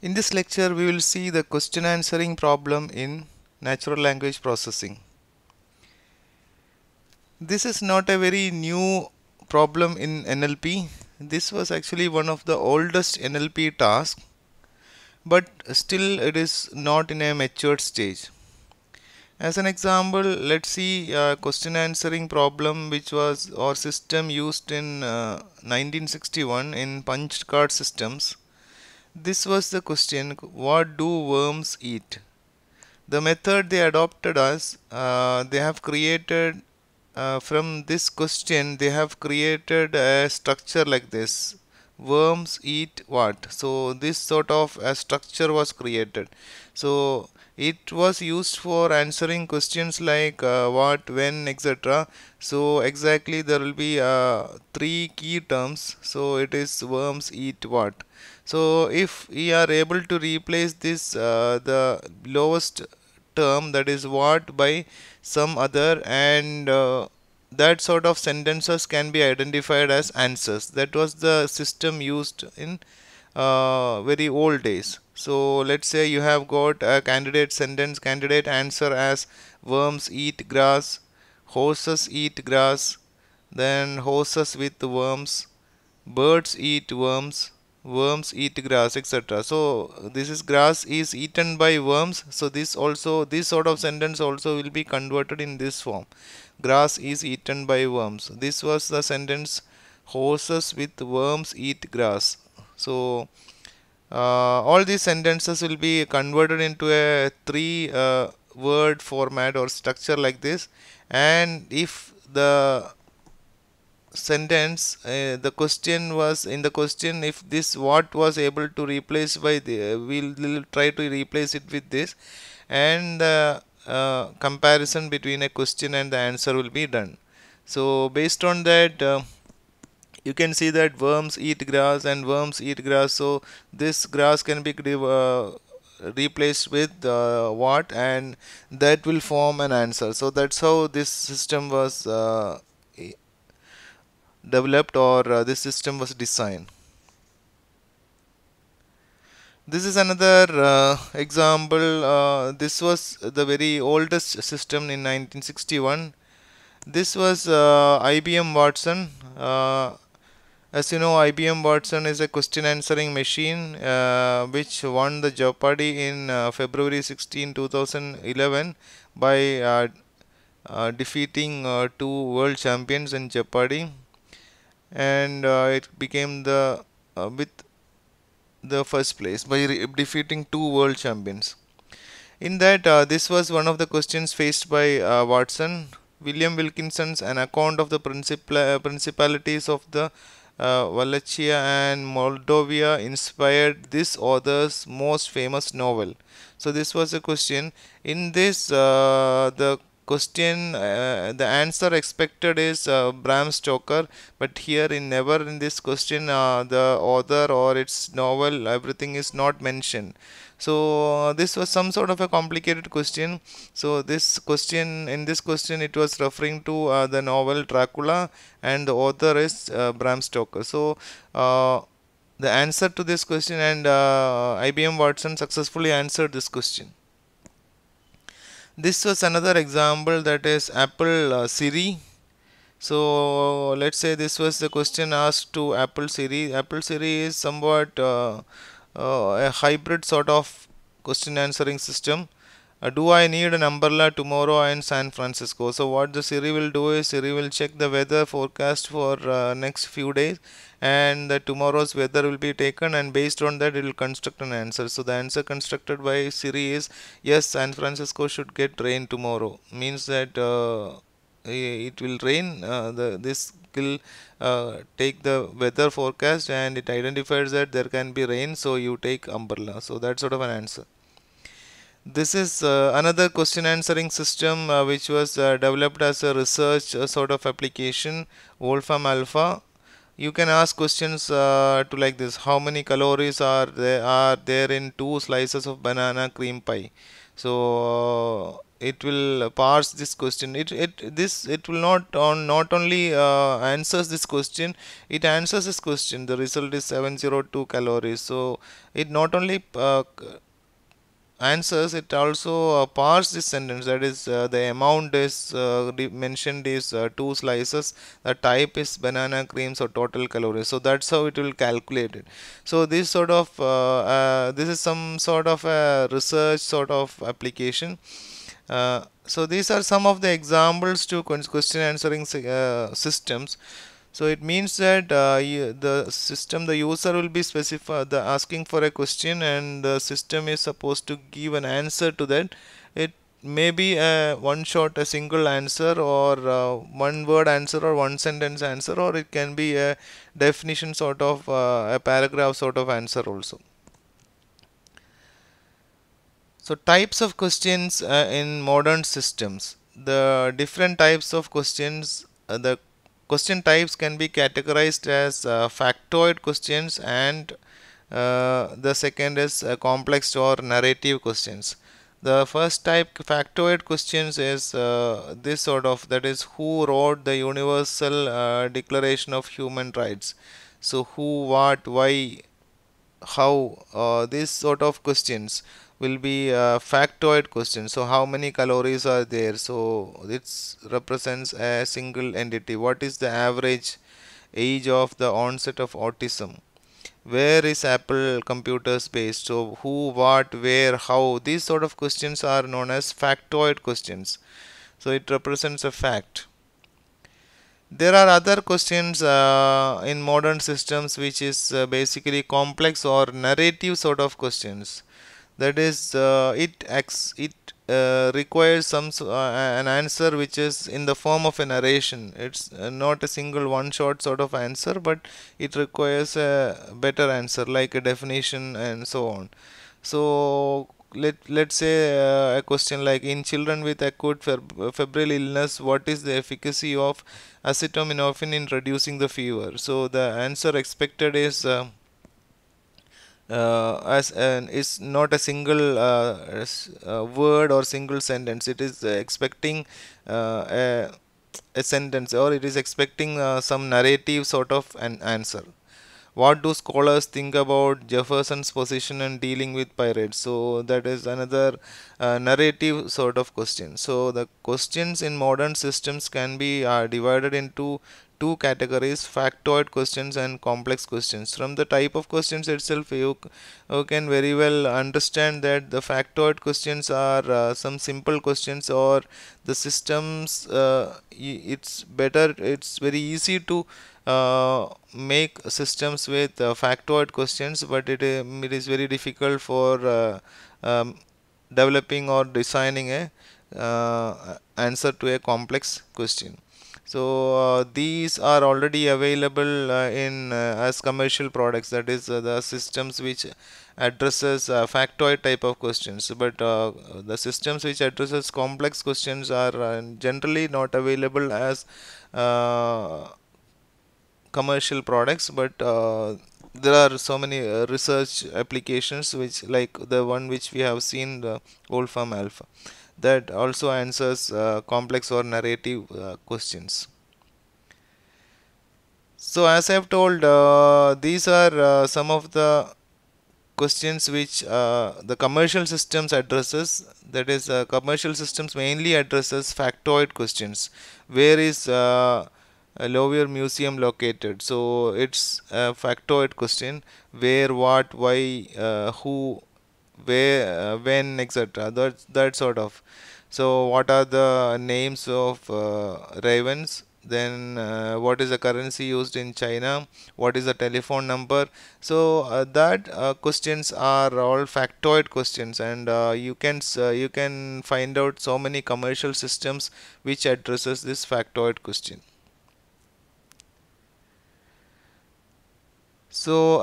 In this lecture, we will see the question answering problem in natural language processing. This is not a very new problem in NLP. This was actually one of the oldest NLP tasks, but still it is not in a matured stage. As an example, let's see a question answering problem which was or system used in uh, 1961 in punched card systems this was the question what do worms eat? The method they adopted us, uh, they have created uh, from this question they have created a structure like this worms eat what so this sort of a structure was created so it was used for answering questions like uh, what when etc so exactly there will be uh, three key terms so it is worms eat what so if we are able to replace this uh, the lowest term that is what by some other and uh, that sort of sentences can be identified as answers that was the system used in uh, very old days so let's say you have got a candidate sentence candidate answer as worms eat grass horses eat grass then horses with worms birds eat worms worms eat grass etc so this is grass is eaten by worms so this also this sort of sentence also will be converted in this form grass is eaten by worms this was the sentence horses with worms eat grass so uh, all these sentences will be converted into a three uh, word format or structure like this and if the sentence uh, the question was in the question if this what was able to replace by the uh, we'll, we'll, try to replace it with this and the uh, comparison between a question and the answer will be done so based on that uh, you can see that worms eat grass and worms eat grass so this grass can be uh, replaced with uh, what and that will form an answer so that's how this system was uh, developed or uh, this system was designed. This is another uh, example. Uh, this was the very oldest system in 1961. This was uh, IBM Watson. Uh, as you know, IBM Watson is a question answering machine uh, which won the Jeopardy in February 16, 2011 by defeating two world champions in Jeopardy and uh, it became the uh, with the first place by defeating two world champions. In that, uh, this was one of the questions faced by uh, Watson. William Wilkinson's An Account of the Princip uh, Principalities of the uh, Wallachia and Moldavia inspired this author's most famous novel. So this was a question. In this, the question uh, the answer expected is uh, Bram Stoker but here in never in this question uh, the author or its novel everything is not mentioned so uh, this was some sort of a complicated question so this question in this question it was referring to uh, the novel Dracula and the author is uh, Bram Stoker so the answer to this question and IBM Watson successfully answered this question this was another example that is Apple uh, Siri so let's say this was the question asked to Apple Siri Apple Siri is somewhat uh, uh a hybrid sort of question answering system uh, do I need an umbrella tomorrow in San Francisco so what the Siri will do is Siri will check the weather forecast for uh, next few days and the tomorrow's weather will be taken and based on that it will construct an answer so the answer constructed by Siri is yes San Francisco should get rain tomorrow means that uh, it will rain uh, the this will uh, take the weather forecast and it identifies that there can be rain so you take umbrella so that sort of an answer this is uh, another question answering system uh, which was uh, developed as a research uh, sort of application wolfram alpha you can ask questions uh, to like this how many calories are there are there in two slices of banana cream pie so uh, it will parse this question it it this it will not on not only answers this question it answers this question the result is 702 calories so it not only answers it also uh, parses this sentence that is uh, the amount is uh, mentioned is uh, two slices the type is banana cream so total calories so that's how it will calculate it so this sort of uh, uh, this is some sort of a research sort of application so these are some of the examples to question answering systems so it means that uh, you, the system the user will be specify uh, the asking for a question and the system is supposed to give an answer to that it may be a one shot a single answer or uh, one word answer or one sentence answer or it can be a definition sort of uh, a paragraph sort of answer also so types of questions uh, in modern systems the different types of questions uh, the Question types can be categorized as uh, factoid questions and uh, the second is uh, complex or narrative questions. The first type factoid questions is uh, this sort of that is who wrote the Universal uh, Declaration of Human Rights. So who, what, why, how, uh, this sort of questions will be a factoid question so how many calories are there so this represents a single entity what is the average age of the onset of autism where is apple computer space so who what where how these sort of questions are known as factoid questions so it represents a fact there are other questions uh, in modern systems which is uh, basically complex or narrative sort of questions that is uh, it acts it uh, requires some uh, an answer which is in the form of a narration it's uh, not a single one shot sort of answer but it requires a better answer like a definition and so on so let let's say uh, a question like in children with acute febrile illness what is the efficacy of acetaminophen in reducing the fever so the answer expected is uh, uh, as an is not a single uh, uh, word or single sentence it is expecting uh, a, a sentence or it is expecting uh, some narrative sort of an answer what do scholars think about Jefferson's position in dealing with pirates? So that is another uh, narrative sort of question. So the questions in modern systems can be uh, divided into two categories factoid questions and complex questions from the type of questions itself you, you can very well understand that the factoid questions are uh, some simple questions or the systems uh, it's better it's very easy to uh, make systems with uh, factoid questions but it, um, it is very difficult for uh, um, developing or designing a uh, answer to a complex question so uh, these are already available uh, in uh, as commercial products that is the systems which addresses factoid type of questions but the systems which addresses complex questions are generally not available as commercial products but uh, there are so many uh, research applications which like the one which we have seen the old farm alpha that also answers uh, complex or narrative uh, questions. So as I have told, uh, these are uh, some of the questions which uh, the commercial systems addresses. That is, uh, commercial systems mainly addresses factoid questions. Where is Lovier Museum located? So it's a factoid question. Where, what, why, who, where, uh, when, etc. That, that sort of. So what are the names of uh, ravens? then uh, what is the currency used in China, what is the telephone number. So uh, that uh, questions are all factoid questions and uh, you can you can find out so many commercial systems which addresses this factoid question. So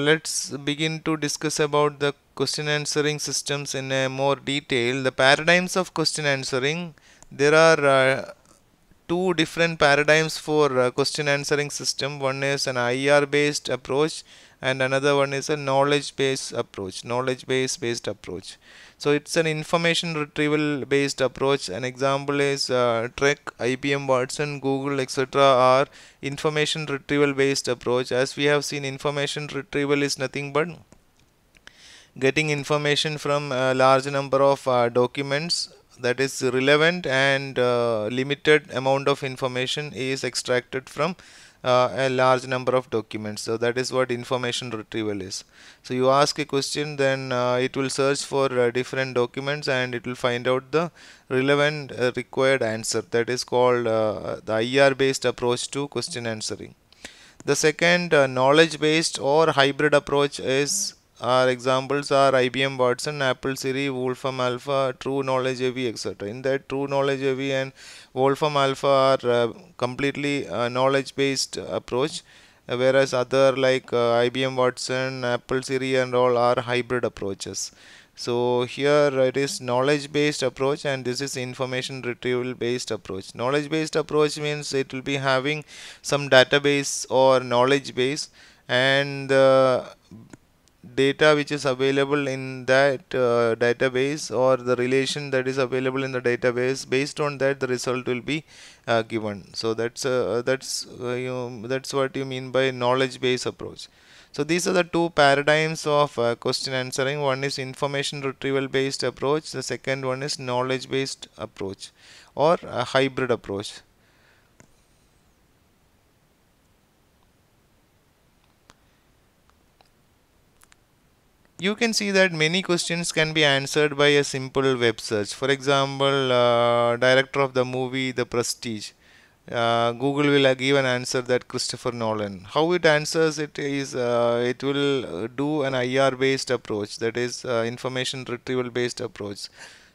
let's begin to discuss about the question answering systems in more detail. The paradigms of question answering, there are uh, two different paradigms for uh, question answering system. One is an IER based approach and another one is a knowledge based approach, knowledge based based approach. So it's an information retrieval based approach. An example is uh, Trek, IBM Watson, Google, etc. are information retrieval based approach. As we have seen information retrieval is nothing but getting information from a large number of uh, documents that is relevant and uh, limited amount of information is extracted from uh, a large number of documents so that is what information retrieval is so you ask a question then uh, it will search for uh, different documents and it will find out the relevant uh, required answer that is called the IR based approach to question answering the second knowledge based or hybrid approach is our examples are IBM Watson, Apple Siri, Wolfram Alpha, True Knowledge AV, etc. In that, True Knowledge AV and Wolfram Alpha are uh, completely uh, knowledge-based approach, uh, whereas other like uh, IBM Watson, Apple Siri, and all are hybrid approaches. So here it is knowledge-based approach, and this is information retrieval-based approach. Knowledge-based approach means it will be having some database or knowledge base, and uh, data which is available in that uh, database or the relation that is available in the database based on that the result will be uh, given so that's uh, that's uh, you know, that's what you mean by knowledge based approach so these are the two paradigms of uh, question answering one is information retrieval based approach the second one is knowledge based approach or a hybrid approach you can see that many questions can be answered by a simple web search. For example, uh, director of the movie The Prestige. Uh, Google will uh, give an answer that Christopher Nolan. How it answers it is uh, it will uh, do an IR based approach that is uh, information retrieval based approach.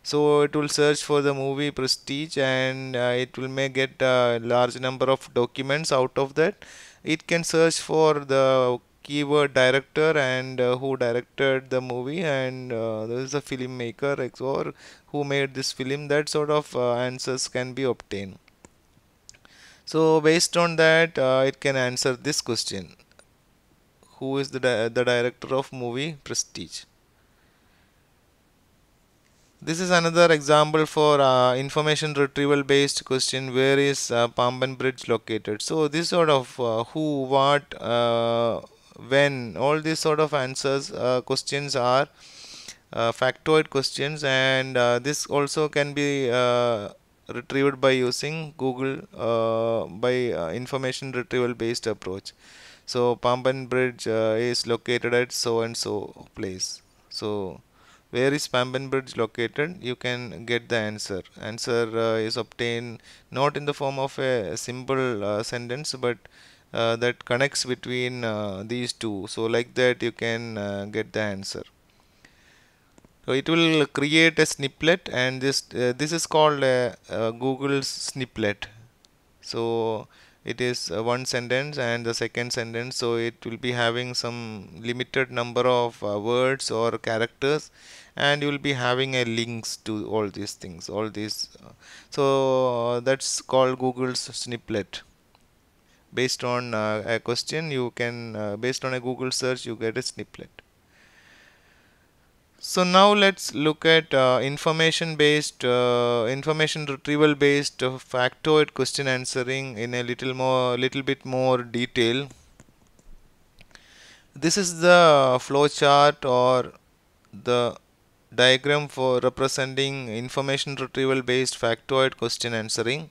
So it will search for the movie Prestige and it will may get a large number of documents out of that. It can search for the keyword director and uh, who directed the movie and uh, there is a filmmaker or who made this film that sort of uh, answers can be obtained so based on that uh, it can answer this question who is the, di the director of movie prestige this is another example for uh, information retrieval based question where is uh, Pamban Bridge located. So this sort of uh, who, what, uh, when all these sort of answers uh, questions are uh, factoid questions and uh, this also can be uh, retrieved by using Google uh, by uh, information retrieval based approach so Pamban Bridge is located at so and so place so where is Pamban Bridge located you can get the answer answer is obtained not in the form of a simple sentence but uh, that connects between uh, these two so like that you can uh, get the answer so it will create a snippet and this this is called Google's snippet so it is one sentence and the second sentence so it will be having some limited number of uh, words or characters and you will be having a links to all these things all these so that's called google's snippet based on uh, a question you can uh, based on a google search you get a snippet so now let's look at uh, uh information based information retrieval based uh, factoid question answering in a little more little bit more detail this is the flow chart or the diagram for representing information retrieval based factoid question answering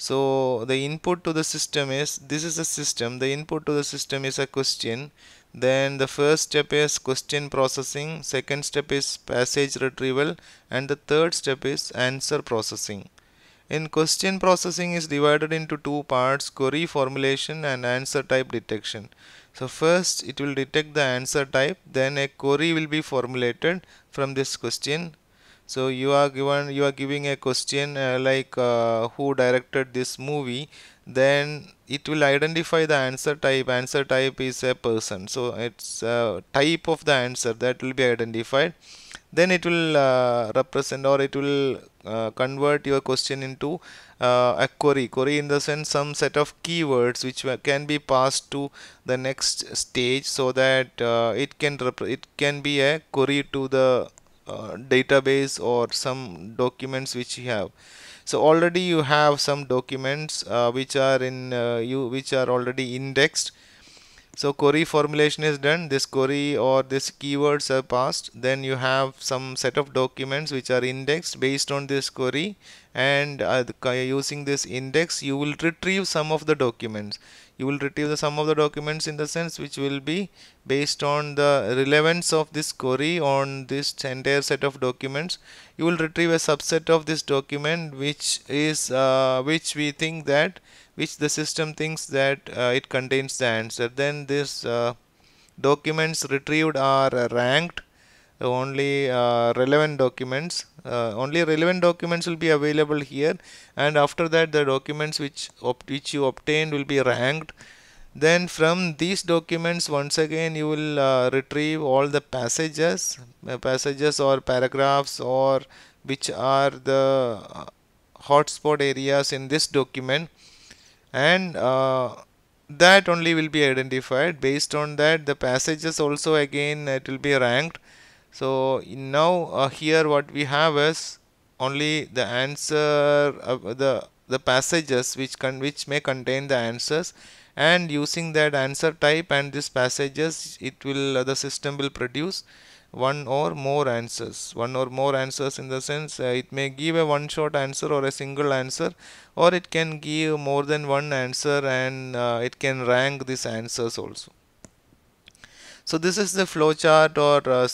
so the input to the system is this is a system the input to the system is a question then the first step is question processing second step is passage retrieval and the third step is answer processing in question processing is divided into two parts query formulation and answer type detection so first it will detect the answer type then a query will be formulated from this question so you are given you are giving a question uh, like uh, who directed this movie then it will identify the answer type answer type is a person so it's uh, type of the answer that will be identified then it will uh, represent or it will uh, convert your question into uh, a query query in the sense some set of keywords which can be passed to the next stage so that it can it can be a query to the uh, database or some documents which you have so already you have some documents uh, which are in uh, you which are already indexed so query formulation is done this query or this keywords are passed then you have some set of documents which are indexed based on this query and uh, using this index you will retrieve some of the documents you will retrieve the sum of the documents in the sense which will be based on the relevance of this query on this entire set of documents you will retrieve a subset of this document which is uh, which we think that which the system thinks that uh, it contains the answer then this uh, documents retrieved are uh, ranked only uh, relevant documents uh, only relevant documents will be available here and after that the documents which which you obtained will be ranked then from these documents once again you will uh, retrieve all the passages uh, passages or paragraphs or which are the uh, hotspot areas in this document and uh, that only will be identified based on that the passages also again it will be ranked so now uh, here what we have is only the answer uh, the the passages which can which may contain the answers and using that answer type and this passages it will uh, the system will produce one or more answers one or more answers in the sense uh, it may give a one shot answer or a single answer or it can give more than one answer and uh, it can rank these answers also so this is the flowchart or uh,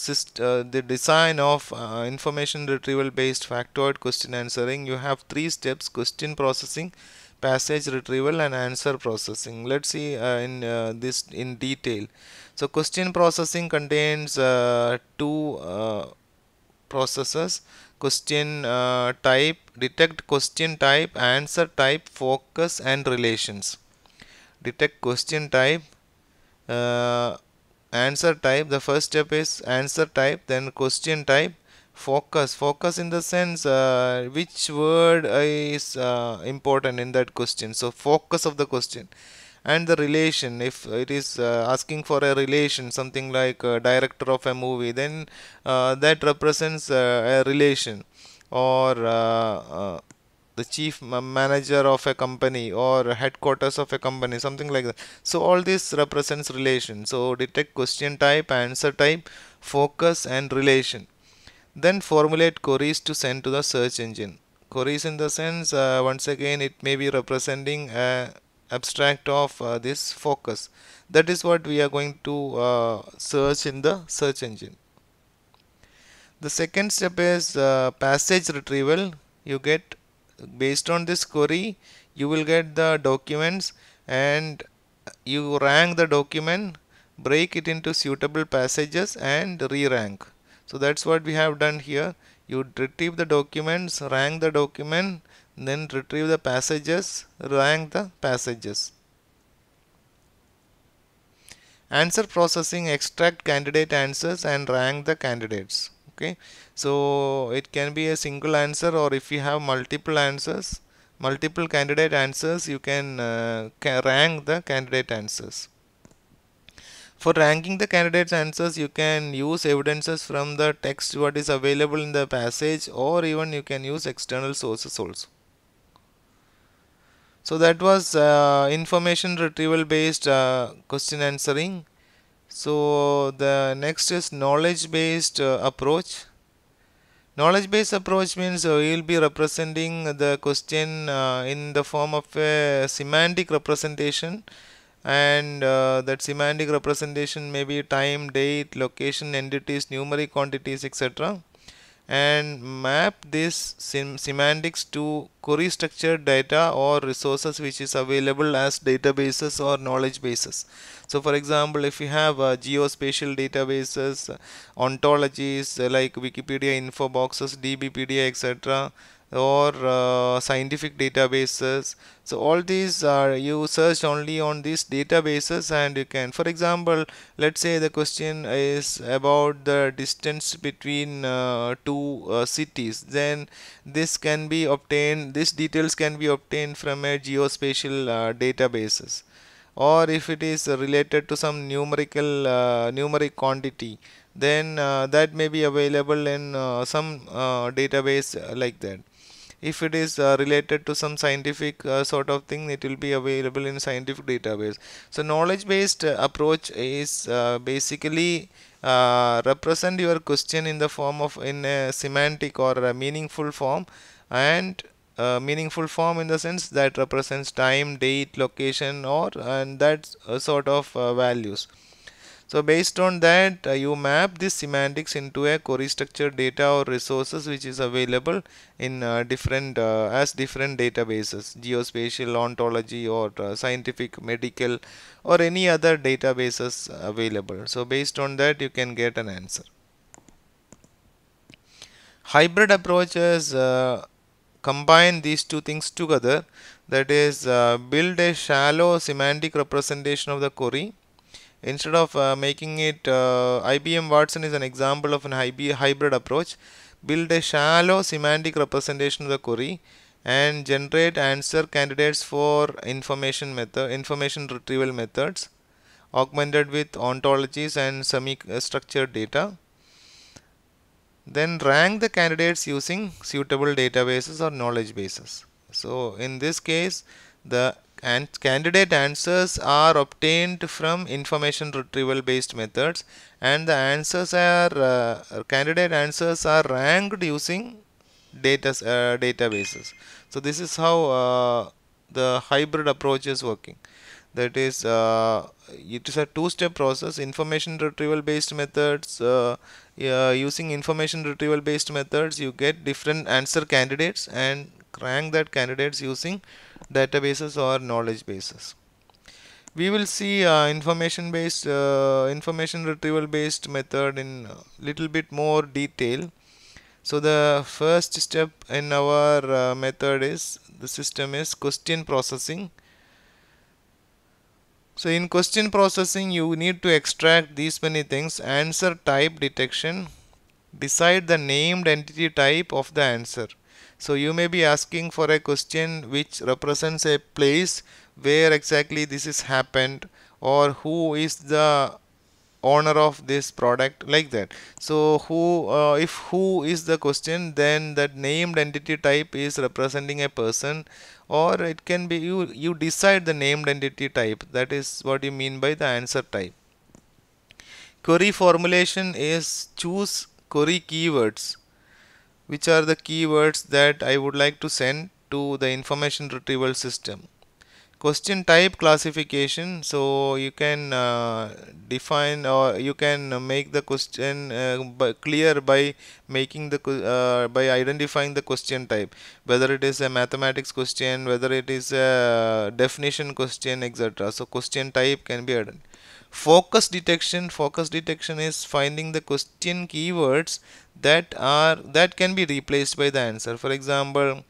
uh, the design of uh, information retrieval based factored question answering. You have three steps question processing, passage retrieval and answer processing. Let's see uh, in uh, this in detail. So question processing contains uh, two processes question type, detect question type, answer type, focus and relations. Detect question type, answer type the first step is answer type then question type focus focus in the sense uh, which word is uh, important in that question so focus of the question and the relation if it is uh, asking for a relation something like director of a movie then uh, that represents uh, a relation or uh, the chief manager of a company or headquarters of a company something like that so all this represents relation so detect question type answer type focus and relation then formulate queries to send to the search engine queries in the sense uh, once again it may be representing a uh, abstract of uh, this focus that is what we are going to uh, search in the search engine the second step is uh, passage retrieval you get based on this query you will get the documents and you rank the document break it into suitable passages and re-rank so that's what we have done here you retrieve the documents rank the document then retrieve the passages rank the passages answer processing extract candidate answers and rank the candidates okay so it can be a single answer or if you have multiple answers multiple candidate answers you can, uh, can rank the candidate answers for ranking the candidates answers you can use evidences from the text what is available in the passage or even you can use external sources also so that was uh, information retrieval based uh, question answering so the next is knowledge based uh, approach knowledge based approach means uh, we will be representing the question uh, in the form of a semantic representation and uh, that semantic representation may be time date location entities numeric quantities etc and map this semantics to query structured data or resources which is available as databases or knowledge bases so for example if you have uh, geospatial databases uh, ontologies uh, like wikipedia info boxes dbpedia etc or uh, scientific databases so all these are you search only on these databases and you can for example let's say the question is about the distance between uh, two uh, cities then this can be obtained these details can be obtained from a geospatial uh, databases or if it is related to some numerical uh, numeric quantity then uh, that may be available in uh, some uh, database like that if it is uh, related to some scientific uh, sort of thing it will be available in scientific database so knowledge based uh, approach is uh, basically uh, represent your question in the form of in a semantic or a meaningful form and uh, meaningful form in the sense that represents time date location or and that sort of values so based on that, uh, you map this semantics into a query structure data or resources which is available in uh, different uh, as different databases, geospatial, ontology, or uh, scientific, medical, or any other databases available. So based on that, you can get an answer. Hybrid approaches uh, combine these two things together. That is, uh, build a shallow semantic representation of the query instead of uh, making it uh, IBM Watson is an example of an hybrid approach build a shallow semantic representation of the query and generate answer candidates for information method information retrieval methods augmented with ontologies and semi structured data then rank the candidates using suitable databases or knowledge bases so in this case the and candidate answers are obtained from information retrieval based methods and the answers are uh, candidate answers are ranked using data uh, databases so this is how uh, the hybrid approach is working that is uh, it is a two-step process information retrieval based methods uh, uh, using information retrieval based methods you get different answer candidates and rank that candidates using databases or knowledge bases we will see uh, information based uh, information retrieval based method in little bit more detail so the first step in our uh, method is the system is question processing so in question processing you need to extract these many things answer type detection decide the named entity type of the answer so you may be asking for a question which represents a place where exactly this is happened or who is the owner of this product like that so who uh, if who is the question then that named entity type is representing a person or it can be you you decide the named entity type that is what you mean by the answer type query formulation is choose query keywords which are the keywords that I would like to send to the information retrieval system. Question type classification so you can uh, define or you can make the question uh, clear by making the uh, by identifying the question type whether it is a mathematics question whether it is a definition question etc so question type can be added. focus detection focus detection is finding the question keywords that are that can be replaced by the answer for example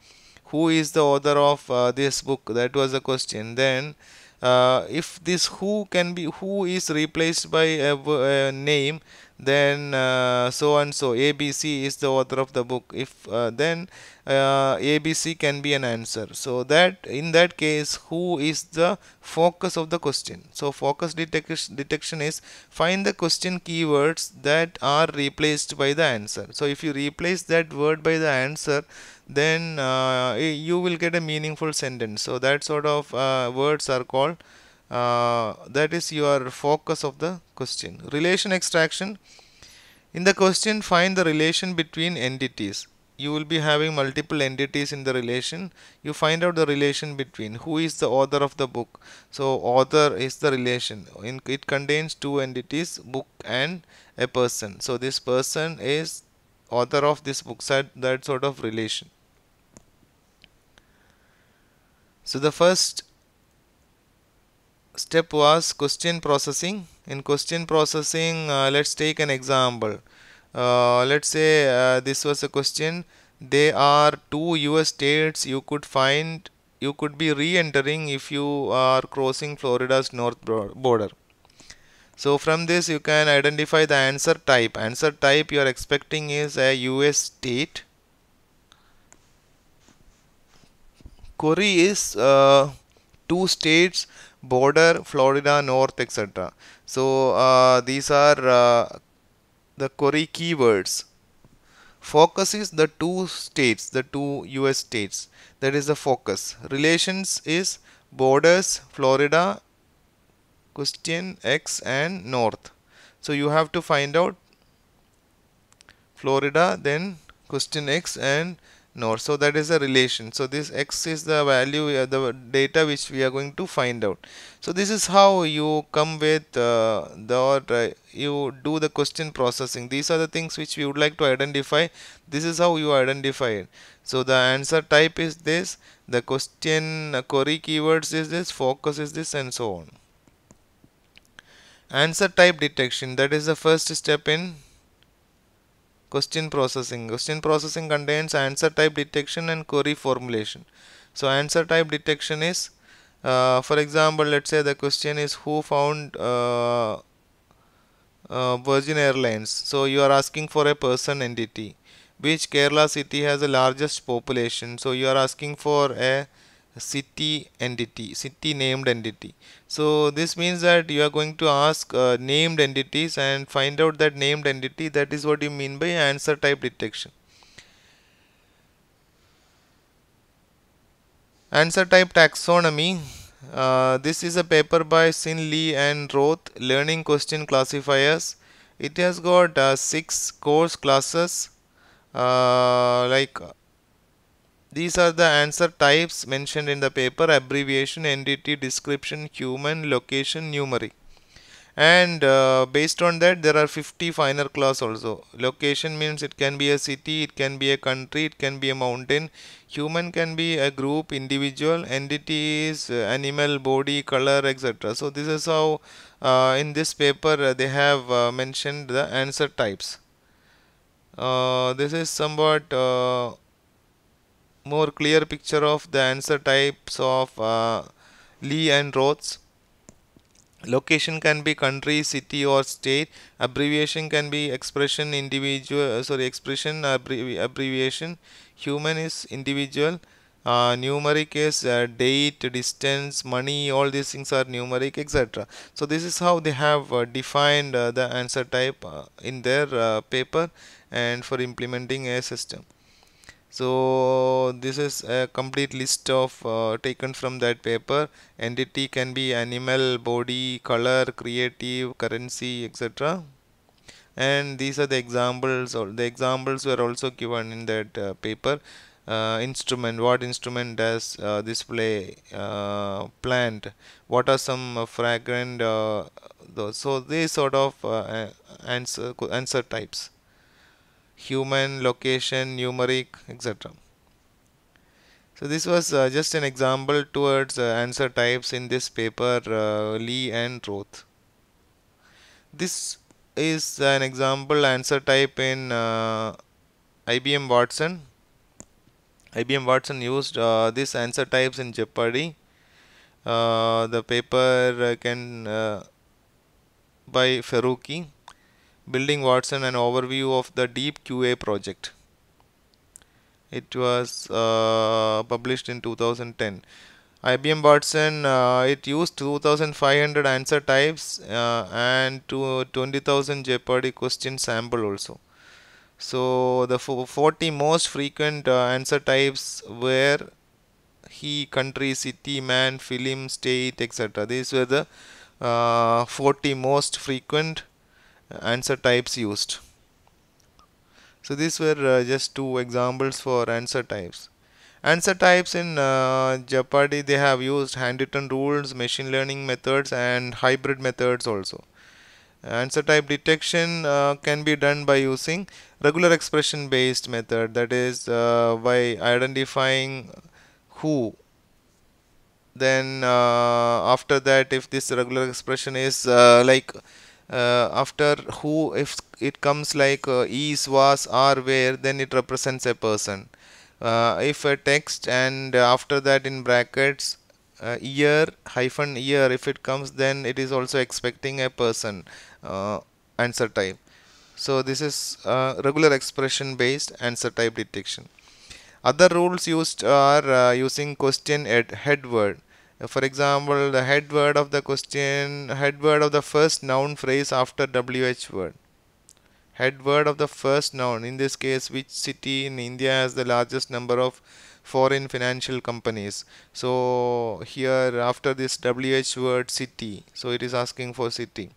who is the author of uh, this book that was the question then uh, if this who can be who is replaced by a, a name then uh, so and so ABC is the author of the book if uh, then uh, ABC can be an answer so that in that case who is the focus of the question so focus detec detection is find the question keywords that are replaced by the answer so if you replace that word by the answer then uh, you will get a meaningful sentence so that sort of uh, words are called uh, that is your focus of the question. Relation extraction. In the question, find the relation between entities. You will be having multiple entities in the relation. You find out the relation between who is the author of the book. So author is the relation. In, it contains two entities, book and a person. So this person is author of this book. That sort of relation. So the first step was question processing. In question processing, uh, let's take an example. Uh, let's say uh, this was a question. There are two US states you could find, you could be re-entering if you are crossing Florida's north border. So from this you can identify the answer type. Answer type you are expecting is a US state. Query is uh, two states border Florida North etc so uh, these are uh, the query keywords focus is the two states the two US states that is the focus relations is borders Florida question X and North so you have to find out Florida then question X and nor so that is a relation so this x is the value uh, the data which we are going to find out so this is how you come with uh, the or uh, you do the question processing these are the things which we would like to identify this is how you identify it so the answer type is this the question uh, query keywords is this focus is this and so on answer type detection that is the first step in question processing question processing contains answer type detection and query formulation so answer type detection is uh, for example let's say the question is who found uh, uh, Virgin Airlines so you are asking for a person entity which Kerala city has the largest population so you are asking for a city entity city named entity so this means that you are going to ask uh, named entities and find out that named entity that is what you mean by answer type detection answer type taxonomy uh, this is a paper by Sin Lee and Roth learning question classifiers it has got uh, six course classes uh, like these are the answer types mentioned in the paper abbreviation, entity, description, human, location, numeric. And uh, based on that, there are 50 finer clause also. Location means it can be a city, it can be a country, it can be a mountain. Human can be a group, individual, entities, uh, animal, body, color, etc. So, this is how uh, in this paper uh, they have uh, mentioned the answer types. Uh, this is somewhat more clear picture of the answer types of uh, Lee and Rhodes. Location can be country, city or state. Abbreviation can be expression, individual, uh, sorry, expression, abbrevi abbreviation. Human is individual. Uh, numeric is uh, date, distance, money, all these things are numeric, etc. So this is how they have uh, defined uh, the answer type uh, in their paper and for implementing a system so this is a complete list of uh, taken from that paper entity can be animal body color creative currency etc and these are the examples or the examples were also given in that uh, paper uh, instrument what instrument does uh, this play uh, plant what are some fragrant uh, those so these sort of uh, answer answer types human, location, numeric, etc. So this was uh, just an example towards uh, answer types in this paper uh, Lee and Roth. This is an example answer type in uh, IBM Watson. IBM Watson used uh, this answer types in Jeopardy. Uh, the paper can by Ferrucci. Building Watson an overview of the Deep QA project. It was uh, published in 2010. IBM Watson uh, it used 2500 answer types uh, and 20,000 Jeopardy question sample also. So the 40 most frequent uh, answer types were he, country, city, man, film, state, etc. These were the uh, 40 most frequent answer types used. So these were uh, just two examples for answer types. Answer types in uh, Jeopardy they have used handwritten rules, machine learning methods and hybrid methods also. Answer type detection uh, can be done by using regular expression based method that is uh, by identifying who then uh, after that if this regular expression is uh, like uh, after who if it comes like uh, is was are where then it represents a person uh, if a text and after that in brackets uh, year hyphen year if it comes then it is also expecting a person uh, answer type so this is regular expression based answer type detection other rules used are uh, using question head word uh, for example the head word of the question head word of the first noun phrase after wh word head word of the first noun in this case which city in india has the largest number of foreign financial companies so here after this wh word city so it is asking for city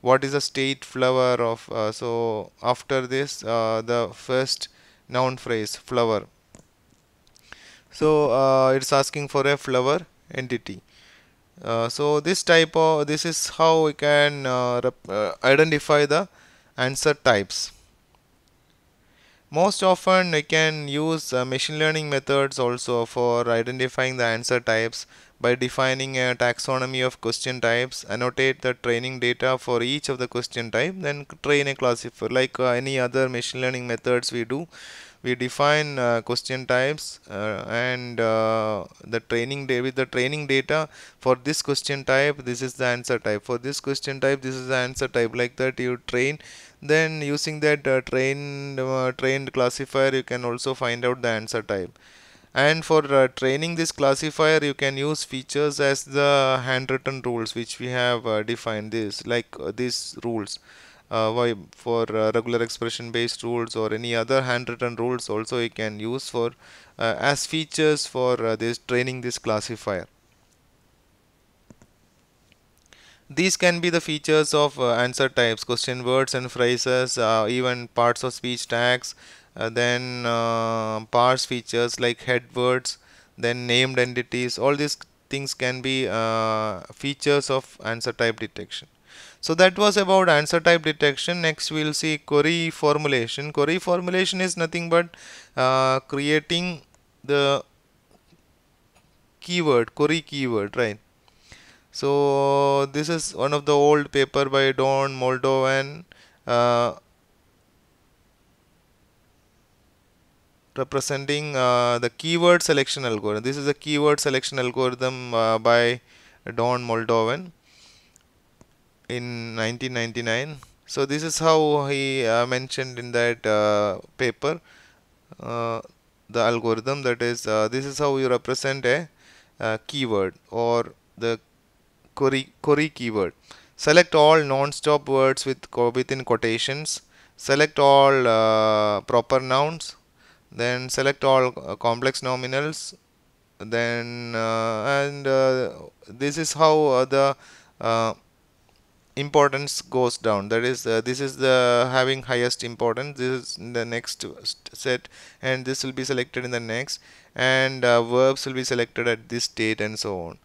what is the state flower of uh, so after this uh, the first noun phrase flower so uh, it's asking for a flower entity uh, so this type of this is how we can uh, uh, identify the answer types most often we can use uh, machine learning methods also for identifying the answer types by defining a taxonomy of question types annotate the training data for each of the question type then train a classifier like uh, any other machine learning methods we do we define uh, question types uh, and uh, the training day with the training data for this question type this is the answer type for this question type this is the answer type like that you train then using that uh, trained uh, trained classifier you can also find out the answer type and for uh, training this classifier you can use features as the handwritten rules which we have defined this like these rules uh, for uh, regular expression based rules or any other handwritten rules also you can use for uh, as features for uh, this training this classifier these can be the features of uh, answer types question words and phrases uh, even parts of speech tags then parse features like head words then named entities all these things can be features of answer type detection so that was about answer type detection. Next we'll see query formulation. Query formulation is nothing but uh, creating the keyword, query keyword, right? So this is one of the old paper by Don Moldovan uh, representing uh, the keyword selection algorithm. This is a keyword selection algorithm uh, by Don Moldovan in 1999 so this is how he uh, mentioned in that uh, paper uh, the algorithm that is uh, this is how you represent a, a uh, keyword or the query, query keyword select all non-stop words with within quotations select all uh, proper nouns then select all complex nominals then and this is how the importance goes down that is uh, this is the having highest importance this is the next set and this will be selected in the next and uh, verbs will be selected at this date and so on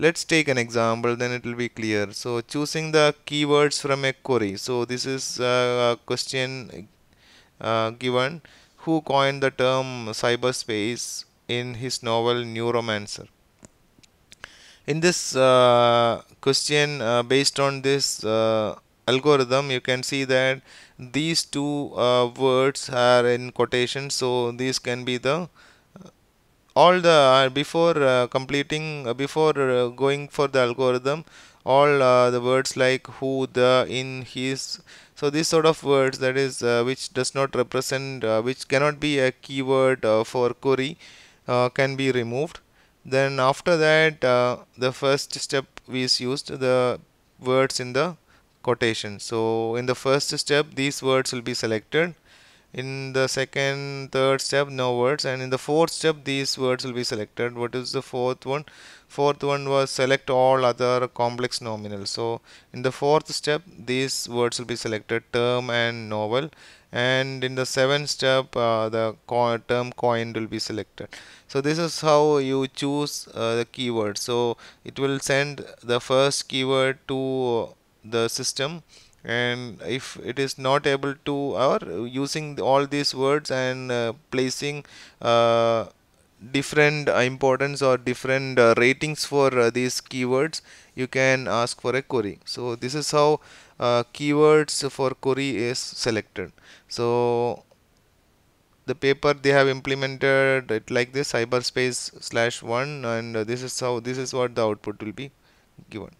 let's take an example then it will be clear so choosing the keywords from a query so this is uh, a question uh, given who coined the term cyberspace in his novel neuromancer in this uh, question uh, based on this uh, algorithm you can see that these two uh, words are in quotation so these can be the uh, all the before completing before going for the algorithm all uh, the words like who the in his so these sort of words that is uh, which does not represent uh, which cannot be a keyword for query can be removed then after that uh, the first step is used the words in the quotation so in the first step these words will be selected in the second third step no words and in the fourth step these words will be selected what is the fourth one fourth one was select all other complex nominal so in the fourth step these words will be selected term and novel and in the seventh step uh, the co term coin will be selected so this is how you choose uh, the keyword so it will send the first keyword to uh, the system and if it is not able to or using all these words and uh, placing uh, different importance or different uh, ratings for these keywords you can ask for a query so this is how uh, keywords for query is selected so the paper they have implemented it like this cyberspace slash one and this is how this is what the output will be given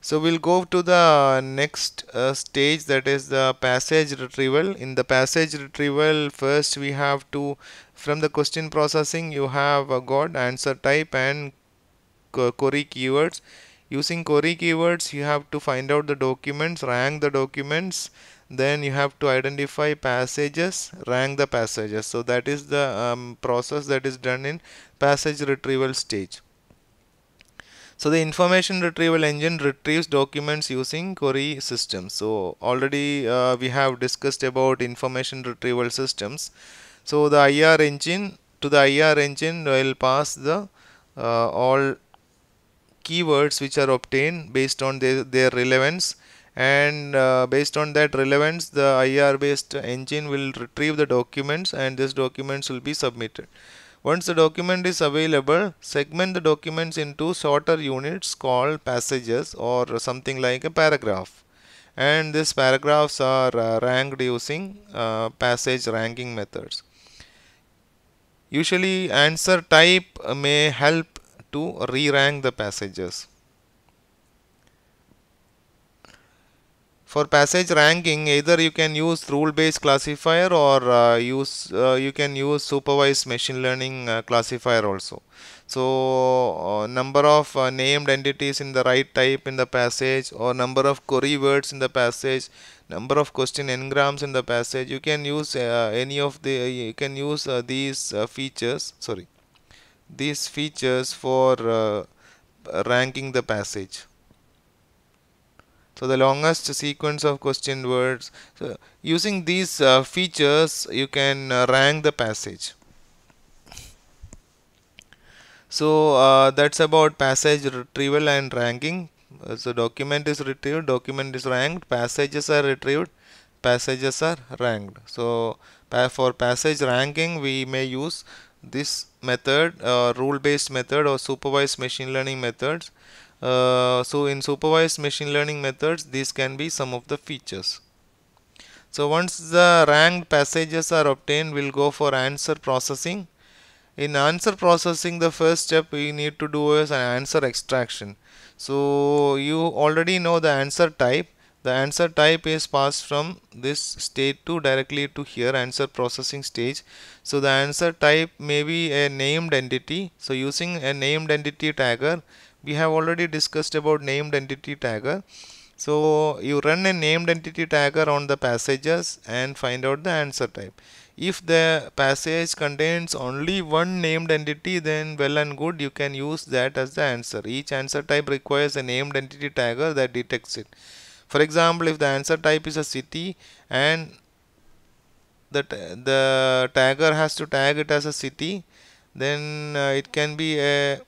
so we'll go to the next uh, stage that is the passage retrieval. In the passage retrieval first we have to from the question processing you have uh, got answer type and query keywords using query keywords you have to find out the documents rank the documents then you have to identify passages rank the passages so that is the um, process that is done in passage retrieval stage so the information retrieval engine retrieves documents using query systems so already uh, we have discussed about information retrieval systems so the IR engine to the IR engine will pass the uh, all keywords which are obtained based on their relevance and uh, based on that relevance the IR based engine will retrieve the documents and these documents will be submitted. Once the document is available, segment the documents into shorter units called passages or something like a paragraph. And these paragraphs are uh, ranked using uh, passage ranking methods. Usually answer type may help to re-rank the passages. For passage ranking, either you can use rule-based classifier or uh, use uh, you can use supervised machine learning uh, classifier also. So uh, number of uh, named entities in the right type in the passage or number of query words in the passage, number of question engrams in the passage. You can use uh, any of the you can use these features. Sorry these features for uh, ranking the passage. So the longest sequence of question words. So using these uh, features, you can uh, rank the passage. So uh, that's about passage retrieval and ranking. Uh, so document is retrieved, document is ranked, passages are retrieved, passages are ranked. So pa for passage ranking, we may use this method uh, rule based method or supervised machine learning methods uh, so in supervised machine learning methods these can be some of the features so once the ranked passages are obtained we'll go for answer processing in answer processing the first step we need to do is an answer extraction so you already know the answer type the answer type is passed from this state 2 directly to here answer processing stage so the answer type may be a named entity so using a named entity tagger we have already discussed about named entity tagger so you run a named entity tagger on the passages and find out the answer type if the passage contains only one named entity then well and good you can use that as the answer each answer type requires a named entity tagger that detects it for example, if the answer type is a city and the, the tagger has to tag it as a city, then uh, it can be a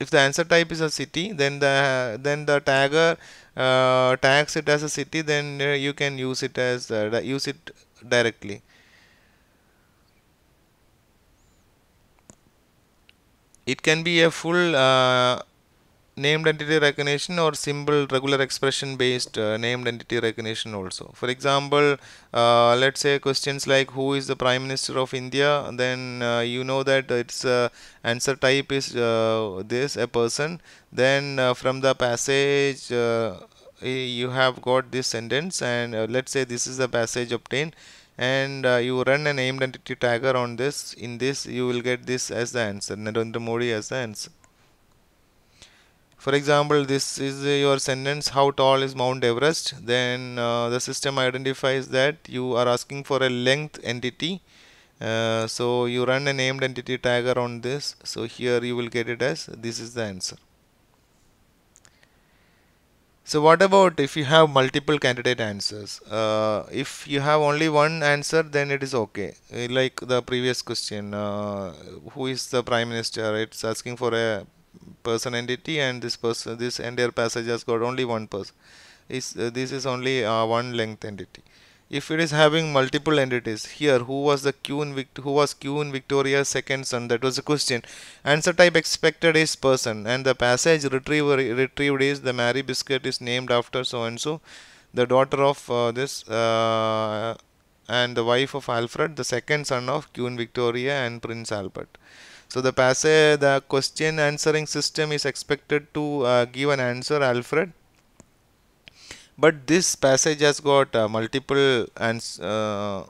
if the answer type is a city then the then the tagger uh, tags it as a city then uh, you can use it as uh, use it directly it can be a full uh, named entity recognition or simple regular expression based uh, named entity recognition also for example uh, let's say questions like who is the prime minister of india then uh, you know that its uh, answer type is uh, this a person then uh, from the passage you have got this sentence and let's say this is the passage obtained and uh, you run a named entity tagger on this in this you will get this as the answer Narendra Modi as the answer for example this is your sentence how tall is mount everest then uh, the system identifies that you are asking for a length entity uh, so you run a named entity tagger on this so here you will get it as this is the answer so what about if you have multiple candidate answers uh, if you have only one answer then it is okay uh, like the previous question uh, who is the prime minister it's asking for a person entity and this person this entire passage has got only one person is uh, this is only uh, one length entity if it is having multiple entities here who was the q in Vict who was q in victoria's second son that was the question answer type expected is person and the passage retriever retrieved is the mary biscuit is named after so and so the daughter of uh, this uh, and the wife of alfred the second son of queen victoria and prince albert so the passage, the question answering system is expected to uh, give an answer Alfred. But this passage has got uh, multiple ans uh,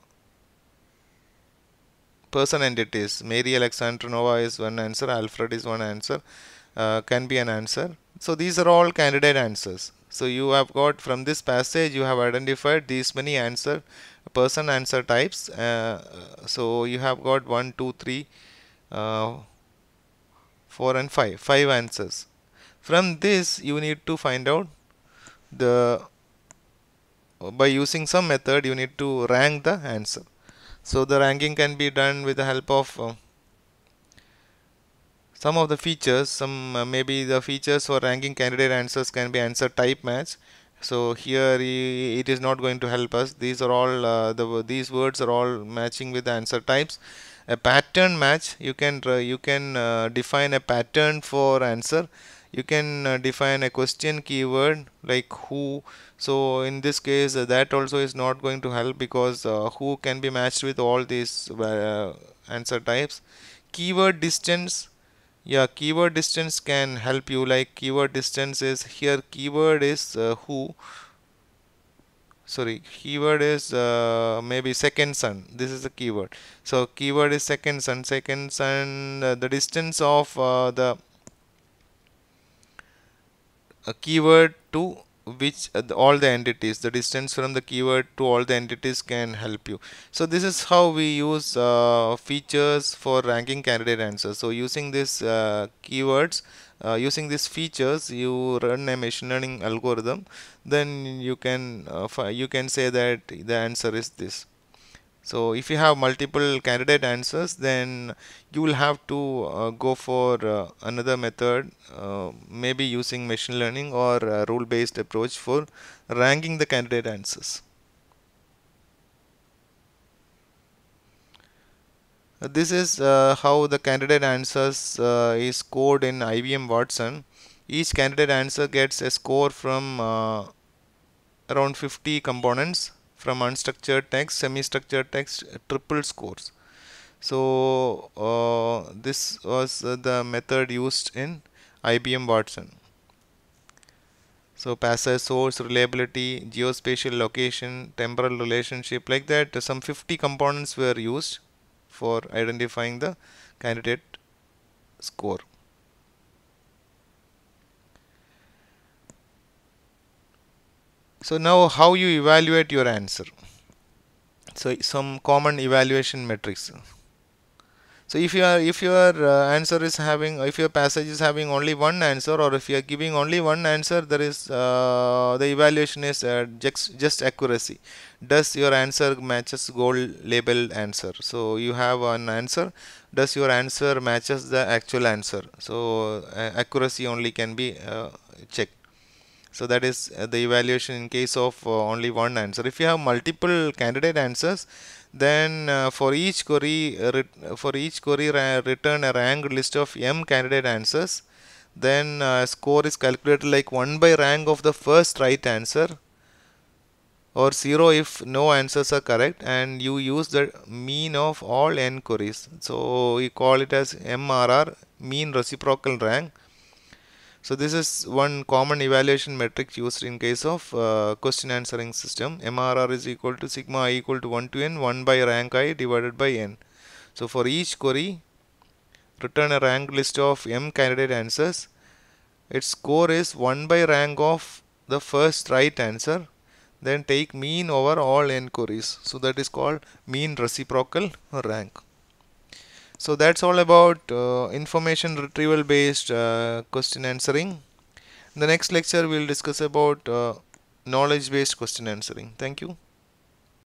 person entities. Mary Alexandrovna is one answer, Alfred is one answer, uh, can be an answer. So these are all candidate answers. So you have got from this passage you have identified these many answer person answer types. Uh, so you have got one, two, three uh, 4 and 5 5 answers from this you need to find out the by using some method you need to rank the answer so the ranking can be done with the help of uh, some of the features some uh, maybe the features for ranking candidate answers can be answer type match so here it is not going to help us these are all uh, the these words are all matching with the answer types a pattern match you can you can uh, define a pattern for answer you can uh, define a question keyword like who so in this case uh, that also is not going to help because who can be matched with all these answer types keyword distance yeah keyword distance can help you like keyword distance is here keyword is uh, who sorry keyword is uh, maybe second sun this is the keyword so keyword is second sun second sun uh, the distance of uh, the keyword to which uh, all the entities the distance from the keyword to all the entities can help you so this is how we use uh, features for ranking candidate answers so using these uh, keywords uh, using these features you run a machine learning algorithm then you can uh, you can say that the answer is this so if you have multiple candidate answers, then you will have to uh, go for uh, another method, uh, maybe using machine learning or rule-based approach for ranking the candidate answers. Uh, this is uh, how the candidate answers uh, is scored in IBM Watson. Each candidate answer gets a score from around 50 components from unstructured text, semi-structured text, uh, triple scores. So uh, this was uh, the method used in IBM Watson. So passage, source, reliability, geospatial location, temporal relationship like that. Uh, some 50 components were used for identifying the candidate score. So now how you evaluate your answer. So some common evaluation metrics. So if your if your uh, answer is having if your passage is having only one answer or if you are giving only one answer there is uh, the evaluation is uh, just just accuracy. Does your answer matches gold label answer? So you have an answer. Does your answer matches the actual answer? So uh, accuracy only can be uh, checked. So that is uh, the evaluation in case of uh, only one answer. If you have multiple candidate answers, then uh, for each query uh, uh for each query return a ranked list of m candidate answers then uh, score is calculated like 1 by rank of the first right answer or 0 if no answers are correct and you use the mean of all n queries so we call it as mrr mean reciprocal rank so this is one common evaluation metric used in case of uh, question answering system. MRR is equal to sigma i equal to 1 to n 1 by rank i divided by n. So for each query return a rank list of m candidate answers. Its score is 1 by rank of the first right answer then take mean over all n queries. So that is called mean reciprocal rank so that's all about uh, information retrieval based uh, question answering in the next lecture we'll discuss about uh, knowledge based question answering thank you